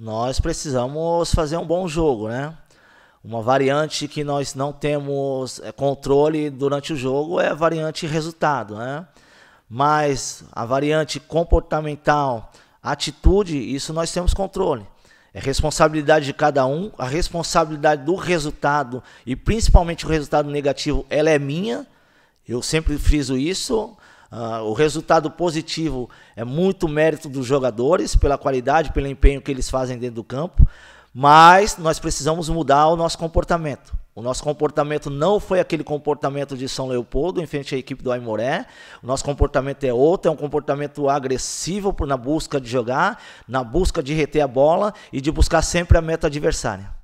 nós precisamos fazer um bom jogo, né? Uma variante que nós não temos eh, controle durante o jogo é a variante resultado, né? Mas a variante comportamental, atitude, isso nós temos controle. É responsabilidade de cada um, a responsabilidade do resultado e principalmente o resultado negativo, ela é minha. Eu sempre friso isso, Uh, o resultado positivo é muito mérito dos jogadores, pela qualidade, pelo empenho que eles fazem dentro do campo, mas nós precisamos mudar o nosso comportamento. O nosso comportamento não foi aquele comportamento de São Leopoldo em frente à equipe do Aimoré. O nosso comportamento é outro, é um comportamento agressivo na busca de jogar, na busca de reter a bola e de buscar sempre a meta adversária.